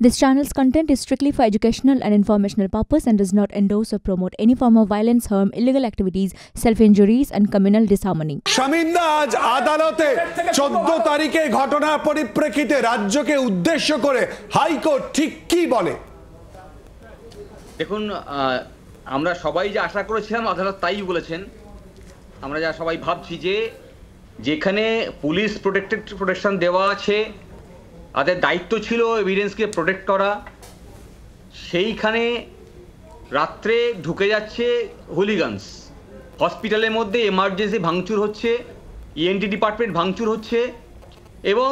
This channel's content is strictly for educational and informational purpose and does not endorse or promote any form of violence, harm, illegal activities, self-injuries and communal disharmony. শামিন্দা আজ আদালতে 14 tarike তারিখের rajyo ke uddeshyo kore high court thik ki bole. Dekhun আমরা সবাই যে আশা করেছিলাম আদালত তাই বলেছেন আমরা যা সবাই ভাবছি যে যেখানে পুলিশ প্রোটেক্টেড প্রোটেকশন দেওয়া আছে তাদের দায়িত্ব ছিল এভিডেন্সকে প্রোটেক্ট করা সেইখানে রাত্রে ঢুকে যাচ্ছে হোলিগানস হসপিটালের মধ্যে এমার্জেন্সি ভাঙচুর হচ্ছে ইএনটি e ডিপার্টমেন্ট ভাঙচুর হচ্ছে এবং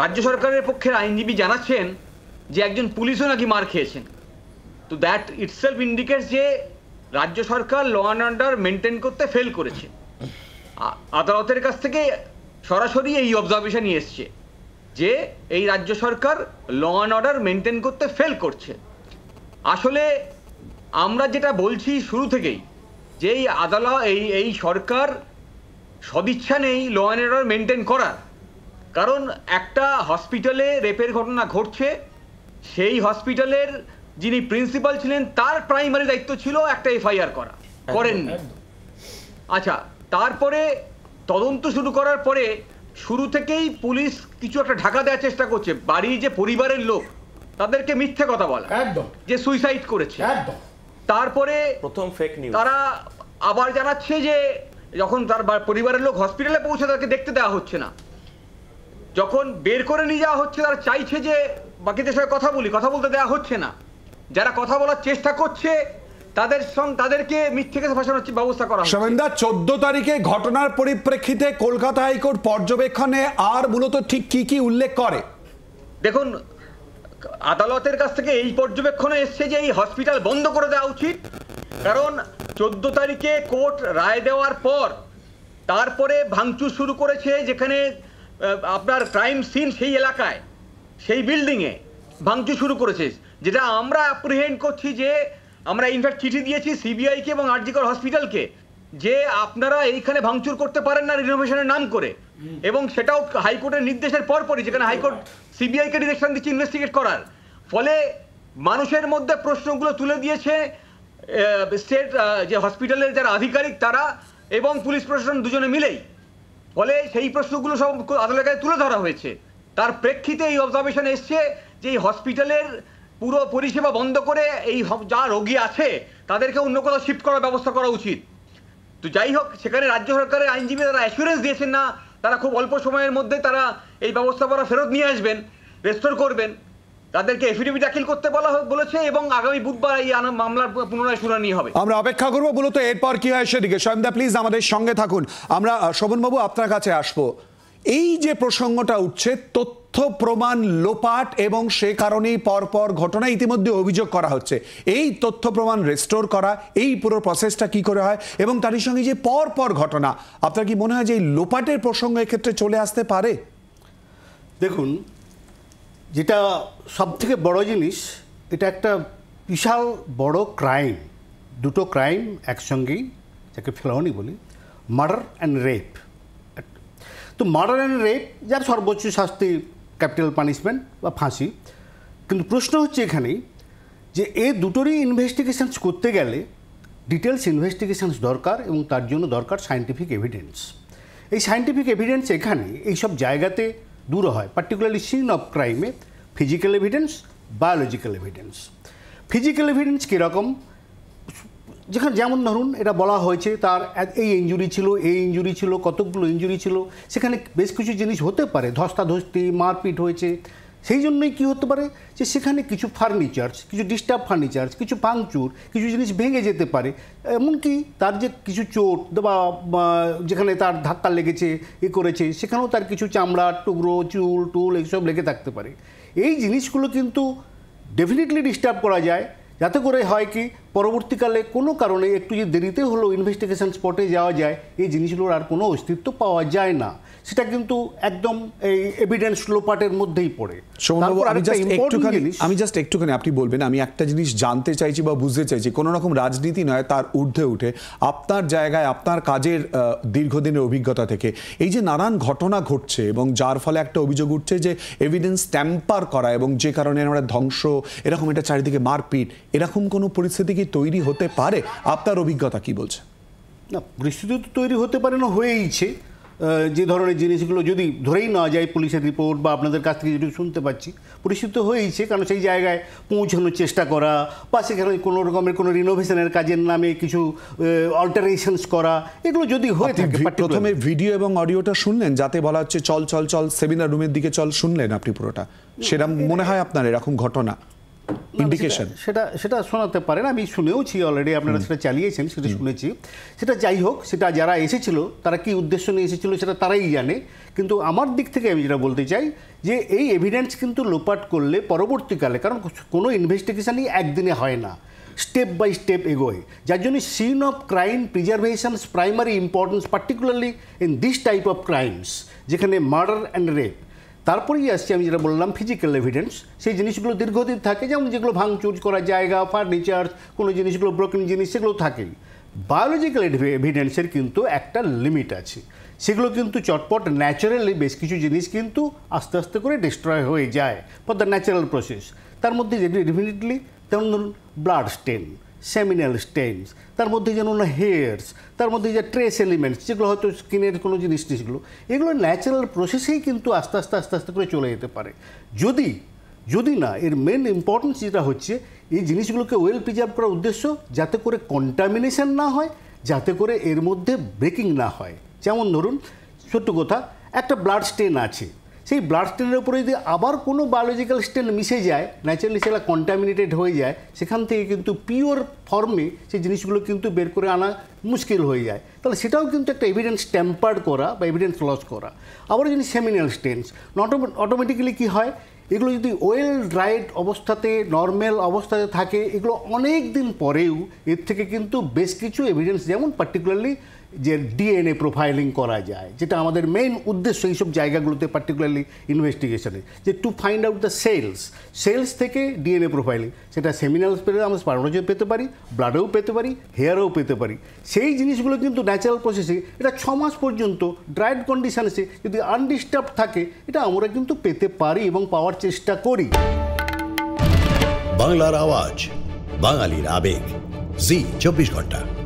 রাজ্য সরকারের পক্ষের আইনজীবী জানাচ্ছেন যে একজন পুলিশও নাকি মার খেয়েছেন তো দ্যাট ইটসেলফ ইন্ডিকেটস যে রাজ্য সরকার ল অ্যান্ড অর্ডার মেনটেন করতে ফেল করেছে আদালতের কাছ থেকে সরাসরি এই নিয়ে এসছে যে এই রাজ্য সরকার ল অ্যান্ড অর্ডার মেনটেন করতে ফেল করছে আসলে আমরা যেটা বলছি শুরু থেকেই যে এই আদালত এই এই সরকার সদিচ্ছা নেই ল অ্যান্ড অর্ডার মেনটেন করার কারণ একটা হসপিটালে রেপের ঘটনা ঘটছে সেই হসপিটালের যিনি প্রিন্সিপাল ছিলেন তার প্রাইমারি দায়িত্ব ছিল একটা এফআইআর করা করেননি আচ্ছা তারপরে তদন্ত শুরু করার পরে শুরু থেকেই পুলিশ কিছু একটা ঢাকা দেওয়ার চেষ্টা করছে বাড়ি যে পরিবারের লোক তাদেরকে মিথ্যে কথা বলা একদম যে সুইসাইড করেছে তারপরে প্রথম ফেক নিউজ তারা আবার জানাচ্ছে যে যখন তার পরিবারের লোক হসপিটালে পৌঁছে তাকে দেখতে দেওয়া হচ্ছে না যখন বের করে নিয়ে যাওয়া হচ্ছে তারা চাইছে যে বাকিদের সঙ্গে কথা বলি কথা বলতে দেওয়া হচ্ছে না যারা কথা বলার চেষ্টা করছে তাদের সঙ্গে তাদেরকে মিথ্যে ফাঁসানোর ব্যবস্থা করা হচ্ছে চোদ্দ তারিখে ঘটনার পরিপ্রেক্ষিতে কলকাতা হাইকোর্ট পর্যবেক্ষণে আর মূলত ঠিক কি কি উল্লেখ করে দেখুন আদালতের কাছ থেকে এই পর্যবেক্ষণে এসছে যে এই হসপিটাল বন্ধ করে দেওয়া উচিত কারণ চোদ্দ তারিখে কোর্ট রায় দেওয়ার পর তারপরে ভাঙচুর শুরু করেছে যেখানে আপনার ক্রাইম সিন সেই এলাকায় সেই বিল্ডিংয়ে ভাঙচুর শুরু করেছে যেটা আমরা অ্যাপ্রিহেন্ড করছি যে আমরা ইনফ্যাক্ট চিঠি দিয়েছি সিবিআইকে এবং আরজিকর হসপিটালকে যে আপনারা এইখানে ভাঙচুর করতে পারেন না রিনোভেশনের নাম করে এবং সেটাও হাইকোর্টের নির্দেশের পরপরই যেখানে হাইকোর্ট সিবিআইকে ডিরেকশন দিচ্ছে ইনভেস্টিগেট করার ফলে মানুষের মধ্যে প্রশ্নগুলো তুলে দিয়েছে স্টেট যে হসপিটালের যারা আধিকারিক তারা এবং পুলিশ প্রশাসন দুজনে মিলেই ফলে সেই প্রশ্নগুলো সব আদালতের কাছে তুলে ধরা হয়েছে তার প্রেক্ষিতে এই অবজারভেশন এসছে যে এই হসপিটালের পুরো পরিষেবা বন্ধ করে এই যা রোগী আছে তাদেরকে অন্য কোথাও শিফট করার ব্যবস্থা করা উচিত তো যাই হোক সেখানে রাজ্য সরকারের আইনজীবী তারা অ্যাসুরেন্স দিয়েছেন না তারা খুব অল্প সময়ের মধ্যে তারা এই ব্যবস্থাপনা ফেরত নিয়ে আসবেন রেস্টোর করবেন তাদেরকে এফিডেভিট দাখিল করতে বলা বলেছে এবং আগামী বুধবার এই মামলার পুনরায় শুনানি হবে আমরা অপেক্ষা করবো বলতো এরপর কি হয় সেদিকে সয়মদা প্লিজ আমাদের সঙ্গে থাকুন আমরা শোভনবাবু আপনার কাছে আসবো এই যে প্রসঙ্গটা উঠছে তথ্য প্রমাণ লোপাট এবং সে কারণেই পরপর ঘটনা ইতিমধ্যে অভিযোগ করা হচ্ছে এই তথ্য প্রমাণ রেস্টোর করা এই পুরো প্রসেসটা কি করে হয় এবং তারই সঙ্গে যে পরপর ঘটনা আপনার কি মনে হয় যে এই লোপাটের প্রসঙ্গ এক্ষেত্রে চলে আসতে পারে দেখুন যেটা সবথেকে বড় জিনিস এটা একটা বিশাল বড় ক্রাইম দুটো ক্রাইম একসঙ্গেই যাকে ফেলাওনি বলি মার্ডার অ্যান্ড রেপ তো মার্ডার অ্যান্ড রেপ যার সর্বোচ্চ শাস্তি ক্যাপিটাল পানিশমেন্ট বা ফাঁসি কিন্তু প্রশ্ন হচ্ছে এখানেই যে এ দুটোরই ইনভেস্টিগেশনস করতে গেলে ডিটেলস ইনভেস্টিগেশনস দরকার এবং তার জন্য দরকার সায়েন্টিফিক এভিডেন্স এই সায়েন্টিফিক এভিডেন্স এখানে এইসব জায়গাতে দূর হয় পার্টিকুলারলি সিন অফ ক্রাইমে physical evidence biological evidence physical evidence কীরকম যেখানে যেমন ধরুন এটা বলা হয়েছে তার এই ইঞ্জুরি ছিল এই ইঞ্জুরি ছিল কতকগুলো ইঞ্জুরি ছিল সেখানে বেশ কিছু জিনিস হতে পারে ধস্তাধস্তি মারপিট হয়েছে সেই জন্যই কী হতে পারে যে সেখানে কিছু ফার্নিচার্স কিছু ডিস্টার্ব ফার্নিচার্স কিছু পাংচুর কিছু জিনিস ভেঙে যেতে পারে এমনকি তার যে কিছু চোট বা যেখানে তার ধাক্কা লেগেছে এ করেছে সেখানেও তার কিছু চামড়া টুকরো চুল টুল এইসব লেগে থাকতে পারে এই জিনিসগুলো কিন্তু ডেফিনেটলি ডিস্টার্ব করা যায় যাতে করে হয় কি পরবর্তীকালে কোনো কারণে একটু যে দেরিতে হলেও ইনভেস্টিগেশন স্পটে যাওয়া যায় এই জিনিসগুলোর আর কোনো অস্তিত্ব পাওয়া যায় না সেটা কিন্তু একদম এই এভিডেন্স লোপাটের মধ্যেই পড়ে আমি জাস্ট একটুখানি আপনি বলবেন আমি একটা জিনিস জানতে চাইছি বা বুঝতে চাইছি কোনো রকম রাজনীতি নয় তার ঊর্ধ্বে উঠে আপনার জায়গায় আপনার কাজের দীর্ঘদিনের অভিজ্ঞতা থেকে এই যে নানান ঘটনা ঘটছে এবং যার ফলে একটা অভিযোগ উঠছে যে এভিডেন্স ট্যাম্পার করা এবং যে কারণে আমরা ধ্বংস এরকম এটা চারিদিকে মারপিট এরকম কোনো পরিস্থিতি কি তৈরি হতে পারে আপনার অভিজ্ঞতা কি বলছে না পরিস্থিতি তো তৈরি হতে পারে না হয়েইছে যে ধরনের জিনিসগুলো যদি ধরেই না যায় পুলিশের রিপোর্ট বা আপনাদের কাছ থেকে যদি শুনতে পাচ্ছি পরিস্থিতি তো হয়েইছে কারণ সেই জায়গায় পৌঁছানোর চেষ্টা করা বা সেখানে কোনো রকমের কোনো রিনোভেশনের কাজের নামে কিছু অল্টারেশনস করা এগুলো যদি হয়ে থাকে প্রথমে ভিডিও এবং অডিওটা শুনলেন যাতে বলা হচ্ছে চল চল চল সেমিনার রুমের দিকে চল শুনলেন আপনি পুরোটা সেটা মনে হয় আপনার এরকম ঘটনা ইন্ডিকেশন সেটা সেটা শোনাতে পারেন আমি শুনেওছি অলরেডি আপনারা সেটা চালিয়েছেন সেটা শুনেছি সেটা যাই হোক সেটা যারা এসেছিল তারা কি উদ্দেশ্য নিয়ে এসেছিল সেটা তারাই জানে কিন্তু আমার দিক থেকে আমি যেটা বলতে চাই যে এই এভিডেন্স কিন্তু লোপাট করলে পরবর্তীকালে কারণ কোনো ইনভেস্টিগেশনই একদিনে হয় না স্টেপ বাই স্টেপ এগোয় যার জন্য scene of crime preservations primary importance particularly in this type of crimes যেখানে মার্ডার অ্যান্ড রেপ তারপরেই আসছি আমি যেটা বললাম ফিজিক্যাল এভিডেন্স সেই জিনিসগুলো দীর্ঘদিন থাকে যেমন যেগুলো ভাঙচুর করা জায়গা ফার্নিচার কোনো জিনিসগুলো ব্রোকেন জিনিস সেগুলো থাকেই বায়োলজিক্যাল এভিডেন্সের কিন্তু একটা লিমিট আছে সেগুলো কিন্তু চটপট ন্যাচারালি বেশ কিছু জিনিস কিন্তু আস্তে আস্তে করে ডিস্ট্রয় হয়ে যায় ফর দ্য ন্যাচারাল প্রসেস তার মধ্যে যেটি ডেফিনেটলি তেমন ধরুন ব্লাড স্টেন সেমিনাল স্টেনস তার মধ্যে যেন না হেয়ার্স তার মধ্যে যে ট্রেস এলিমেন্টস যেগুলো হয়তো স্কিনের কোনো জিনিস টিসগুলো এগুলো ন্যাচারাল প্রসেসেই কিন্তু আস্তে আস্তে আস্তে আস্তে করে চলে যেতে পারে যদি যদি না এর মেন ইম্পর্টেন্স যেটা হচ্ছে এই জিনিসগুলোকে ওয়েল প্রিজার্ভ করার উদ্দেশ্য যাতে করে কন্টামিনেশন না হয় যাতে করে এর মধ্যে ব্রেকিং না হয় যেমন ধরুন ছোট্ট কথা একটা ব্লাড স্টেন আছে সেই ব্লাড স্টেনের উপরে যদি আবার কোনো বায়োলজিক্যাল স্টেন মিশে যায় ন্যাচারালি সেটা কন্টামিনেটেড হয়ে যায় সেখান থেকে কিন্তু পিওর ফর্মে সেই জিনিসগুলো কিন্তু বের করে আনা মুশকিল হয়ে যায় তাহলে সেটাও কিন্তু একটা এভিডেন্স ট্যাম্পার্ড করা বা এভিডেন্স লস করা আবার যদি সেমিনাল স্টেন্স অটোমেটিক্যালি কী হয় এগুলো যদি ওয়েল ড্রাইড অবস্থাতে নর্মাল অবস্থাতে থাকে এগুলো অনেক দিন পরেও এর থেকে কিন্তু বেশ কিছু এভিডেন্স যেমন পার্টিকুলারলি যে ডিএনএ প্রোফাইলিং করা যায় যেটা আমাদের মেইন উদ্দেশ্য এইসব জায়গাগুলোতে পার্টিকুলারলি ইনভেস্টিগেশনে যে to find out the cells cells থেকে ডিএনএ প্রোফাইলিং সেটা সেমিনাল স্পেলে আমরা স্পার্নোজে পেতে পারি ব্লাডেও পেতে পারি হেয়ারেও পেতে পারি সেই জিনিসগুলো কিন্তু ন্যাচারাল প্রসেসে এটা ছ মাস পর্যন্ত ড্রাইড কন্ডিশানসে যদি আনডিস্টার্ব থাকে এটা আমরা কিন্তু পেতে পারি এবং পাওয়ার চেষ্টা করি বাংলার আওয়াজ বাঙালির আবেগ জি চব্বিশ ঘন্টা